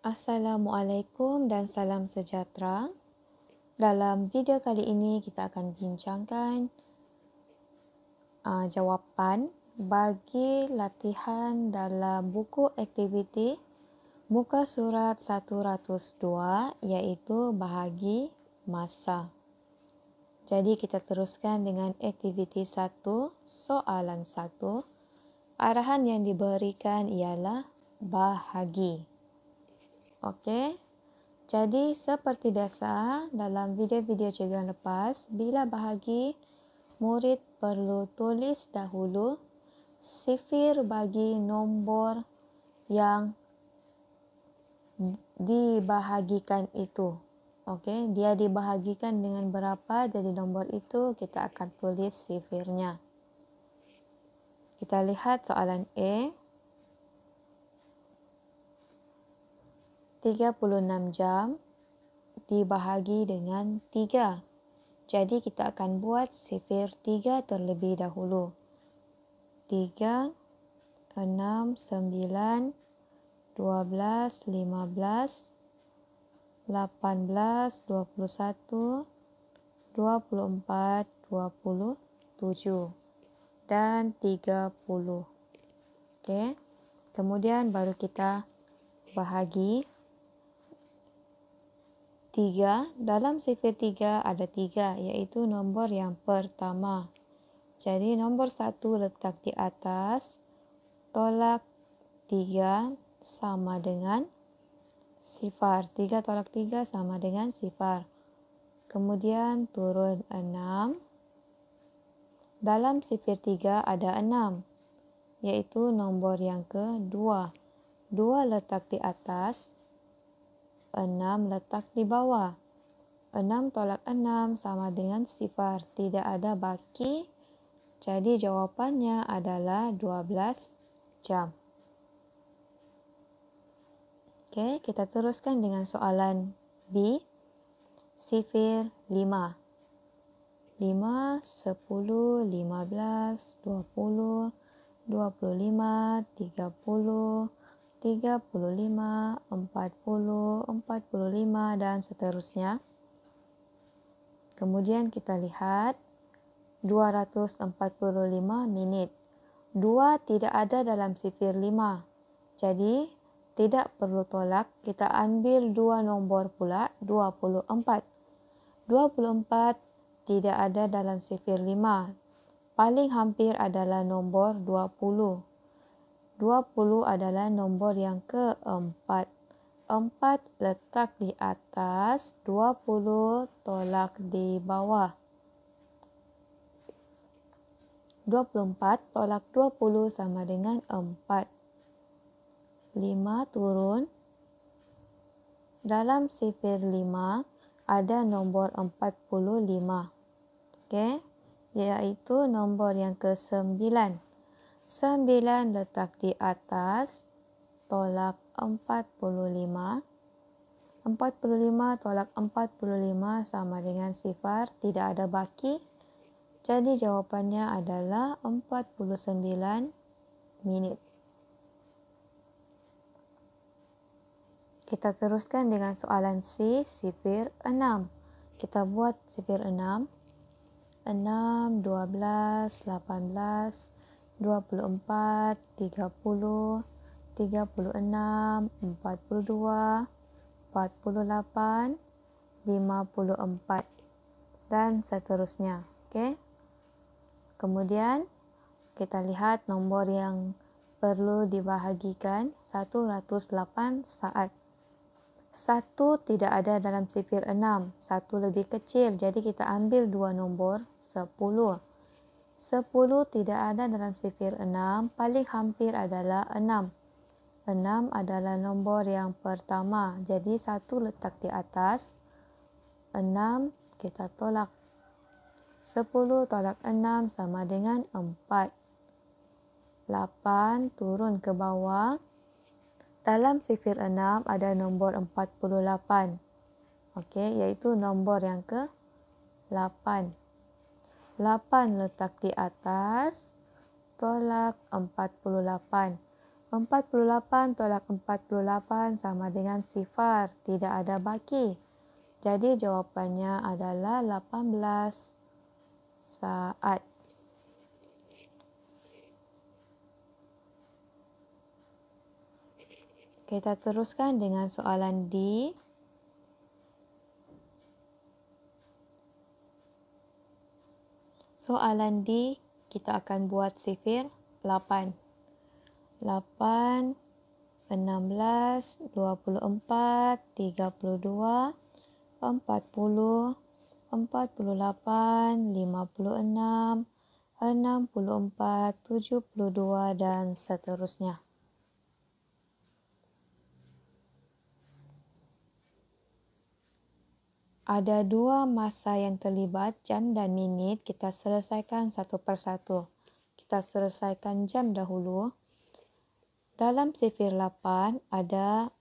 Assalamualaikum dan salam sejahtera. Dalam video kali ini kita akan bincangkan uh, jawapan bagi latihan dalam buku aktiviti muka surat 102 iaitu bahagi masa. Jadi kita teruskan dengan aktiviti 1, soalan 1. Arahan yang diberikan ialah bahagi. Okey. Jadi seperti biasa dalam video-video cikgu lepas, bila bahagi murid perlu tulis dahulu sifir bagi nombor yang dibahagikan itu. Okey, dia dibahagikan dengan berapa jadi nombor itu kita akan tulis sifirnya. Kita lihat soalan A. 36 jam dibahagi dengan 3. Jadi kita akan buat sifir 3 terlebih dahulu. 3, 6, 9, 12, 15, 18, 21, 24, 27 dan 30. Oke. Okay. Kemudian baru kita bahagi 3. Dalam sifir 3 ada 3, yaitu nombor yang pertama. Jadi nombor 1 letak di atas, tolak 3 sama dengan sifar. 3 tolak 3 sama dengan sifar. Kemudian turun 6. Dalam sifir 3 ada 6, yaitu nombor yang kedua. 2 letak di atas, enam letak di bawah. Enam tolak enam sama dengan sifar. Tidak ada baki. Jadi jawapannya adalah dua belas jam. Okay, kita teruskan dengan soalan B. Sifir lima Lima lima sepuluh belas dua puluh 10, 15, 20, tiga puluh 35, 40, 45, dan seterusnya. Kemudian kita lihat 245 menit. 2 tidak ada dalam sifir 5. Jadi, tidak perlu tolak, kita ambil 2 nombor pula 24. 24 tidak ada dalam sifir 5. Paling hampir adalah nombor 20. 20 adalah nombor yang keempat. 4 letak di atas, 20 tolak di bawah. 24 tolak 20 sama dengan 4. 5 turun. Dalam sifir 5 ada nombor 45. Okey? Iaitu nombor yang ke-9. Sembilan letak di atas tolak 45. 45 tolak 45 sama dengan sifar tidak ada baki. Jadi jawapannya adalah 49 minit. Kita teruskan dengan soalan C, sifir 6. Kita buat sifir 6. 6, 12, 18, 18. 24, 30, 36, 42, 48, 54 dan seterusnya. Okey. Kemudian kita lihat nombor yang perlu dibahagikan 108 saat. 1 tidak ada dalam sifir 6, 1 lebih kecil. Jadi kita ambil dua nombor 10. Sepuluh tidak ada dalam sifir enam, paling hampir adalah enam. Enam adalah nombor yang pertama, jadi satu letak di atas. Enam kita tolak. Sepuluh tolak enam sama dengan empat. Lapan turun ke bawah. Dalam sifir enam ada nombor empat puluh lapan. Okey, iaitu nombor yang ke lapan. 8. 8 letak di atas tolak 48. 48 tolak 48 sama dengan sifar, tidak ada baki. Jadi jawapannya adalah 18 saat. Kita teruskan dengan soalan D. soalan D, kita akan buat sifir 8. 8, 16, 24, 32, 40, 48, 56, 64, 72 dan seterusnya. Ada dua masa yang terlibat, jam dan minit, kita selesaikan satu persatu. Kita selesaikan jam dahulu. Dalam sifir 8 ada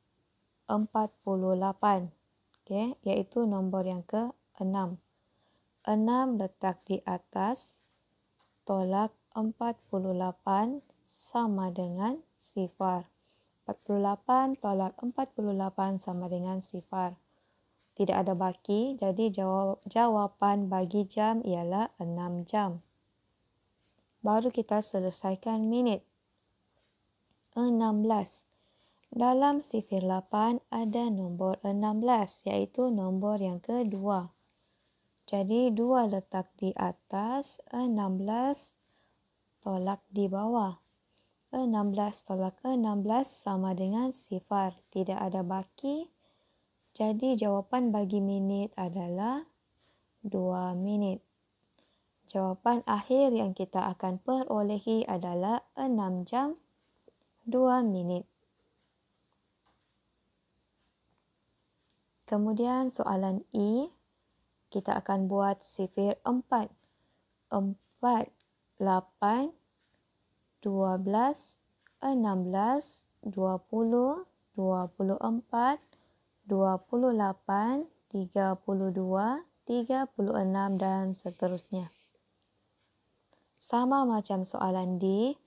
48, okay, iaitu nombor yang ke-6. 6 letak di atas tolak 48 sama dengan sifar. 48 tolak 48 sama dengan sifar tidak ada baki, jadi jawab, jawapan bagi jam ialah 6 jam. Baru kita selesaikan minit. 16. Dalam sifir 8 ada nombor 16 iaitu nombor yang kedua. Jadi 2 letak di atas, 16 tolak di bawah. 16 tolak 16 sama dengan sifar. Tidak ada baki, jadi jawapan bagi minit adalah 2 minit. Jawapan akhir yang kita akan perolehi adalah 6 jam 2 minit. Kemudian soalan E, kita akan buat sifir 4. 4, 8, 12, 13, 14, 15. Dua puluh empat, 28, 32, 36 dan seterusnya. Sama macam soalan D,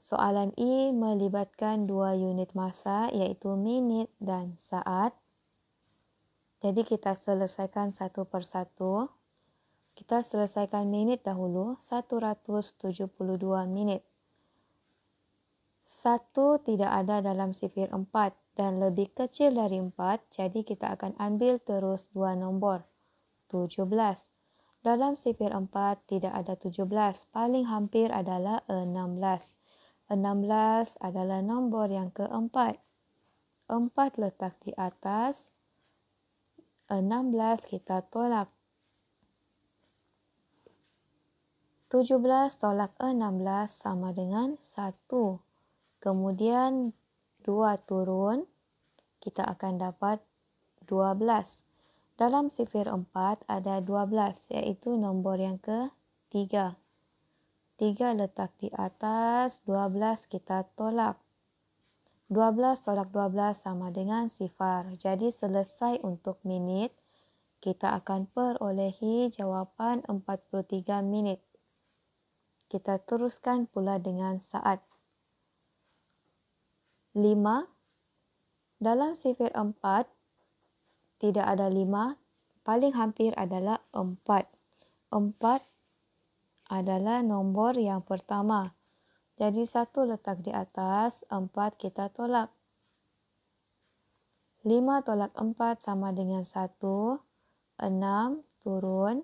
soalan E melibatkan dua unit masa iaitu minit dan saat. Jadi kita selesaikan satu persatu. Kita selesaikan minit dahulu, 172 minit. Satu tidak ada dalam sifir empat, dan lebih kecil dari 4, jadi kita akan ambil terus dua nombor. 17. Dalam sifir 4, tidak ada 17. Paling hampir adalah 16. 16 adalah nombor yang keempat. 4 letak di atas. 16 kita tolak. 17 tolak 16 sama dengan 1. Kemudian 2 turun, kita akan dapat 12. Dalam sifir 4 ada 12 iaitu nombor yang ke 3. 3 letak di atas, 12 kita tolak. 12 tolak 12 sama dengan sifar. Jadi selesai untuk minit, kita akan perolehi jawapan 43 minit. Kita teruskan pula dengan saat. 5. Dalam sifir 4, tidak ada 5, paling hampir adalah 4. 4 adalah nombor yang pertama. Jadi satu letak di atas, 4 kita tolak. 5 tolak 4 sama dengan 1, 6 turun.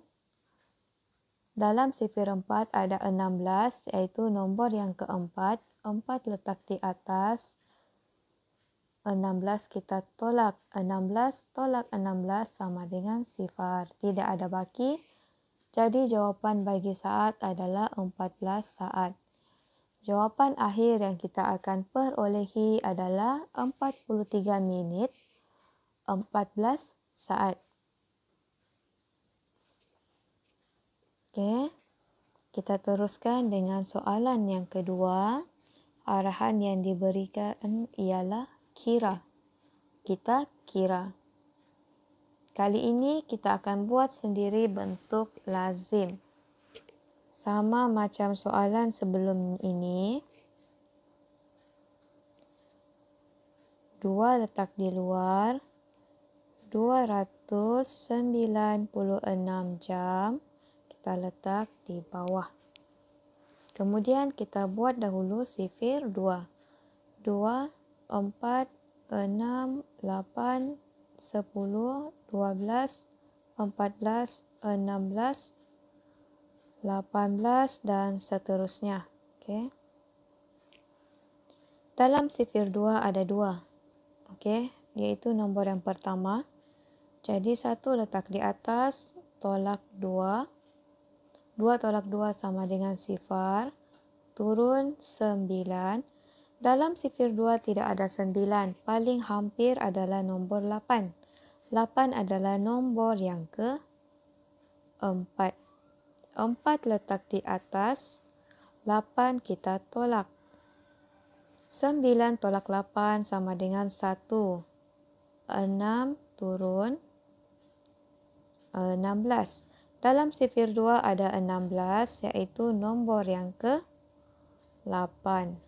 Dalam sifir 4 ada 16 yaitu nombor yang keempat, 4 letak di atas, 16 kita tolak 16 tolak 16 sama dengan sifar. Tidak ada baki. Jadi jawapan bagi saat adalah 14 saat. Jawapan akhir yang kita akan perolehi adalah 43 minit 14 saat. okay Kita teruskan dengan soalan yang kedua. Arahan yang diberikan ialah kira. Kita kira. Kali ini kita akan buat sendiri bentuk lazim. Sama macam soalan sebelum ini. Dua letak di luar. 296 jam. Kita letak di bawah. Kemudian kita buat dahulu sifir 2. 2 4, 6, 8, 10, 12, 14, 16, 18, dan seterusnya. Oke. Okay. Dalam sifir 2 ada dua. Oke, okay. yaitu nombor yang pertama. Jadi satu letak di atas tolak 2. 2 tolak 2 sama dengan sifar. Turun 9 Dalam sifir 2 tidak ada 9, paling hampir adalah nombor 8. 8 adalah nombor yang ke 4. 4 letak di atas, 8 kita tolak. 9 tolak 8 sama dengan 1. 6 turun 16. Eh, Dalam sifir 2 ada 16 iaitu nombor yang ke 8.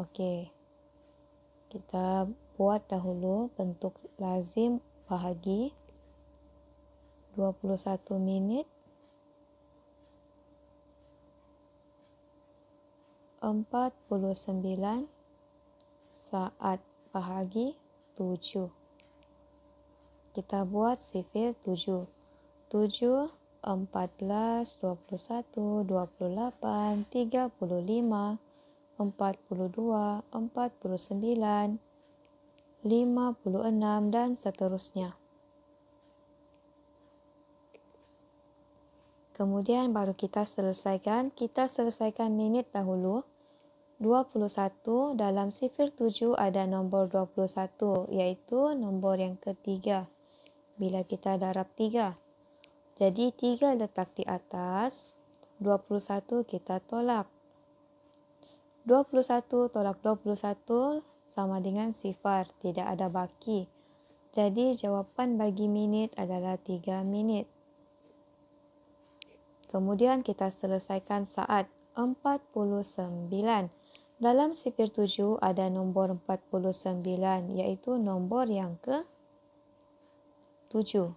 Oke, kita buat dahulu bentuk lazim bahagi 21 menit 49 saat bahagi 7 kita buat sifir 7 7 14 21 28 35 42, 49, 56 dan seterusnya. Kemudian baru kita selesaikan, kita selesaikan minit dahulu. 21 dalam sifir 7 ada nombor 21 iaitu nombor yang ketiga bila kita darab 3. Jadi 3 letak di atas, 21 kita tolak. 21 tolak 21 sama dengan sifar, tidak ada baki. Jadi jawapan bagi minit adalah 3 minit. Kemudian kita selesaikan saat 49. Dalam sifir 7 ada nombor 49 iaitu nombor yang ke 7.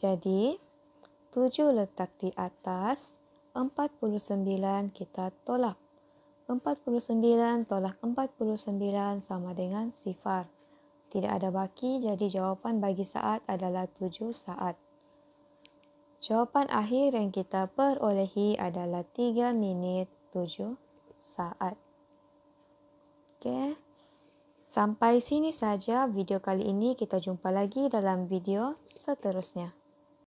Jadi 7 letak di atas 49 kita tolak. 49 tolak 49 sama dengan sifar. Tidak ada baki, jadi jawapan bagi saat adalah 7 saat. Jawapan akhir yang kita perolehi adalah 3 minit 7 saat. Okay. Sampai sini saja video kali ini. Kita jumpa lagi dalam video seterusnya.